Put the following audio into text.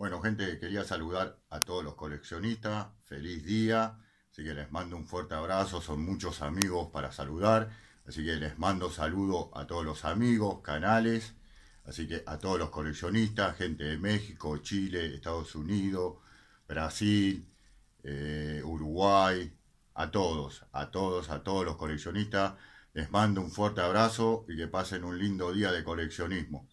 Bueno, gente, quería saludar a todos los coleccionistas. Feliz día. Así que les mando un fuerte abrazo. Son muchos amigos para saludar. Así que les mando saludo a todos los amigos, canales. Así que a todos los coleccionistas, gente de México, Chile, Estados Unidos, Brasil, eh, Uruguay, a todos, a todos, a todos los coleccionistas. Les mando un fuerte abrazo y que pasen un lindo día de coleccionismo.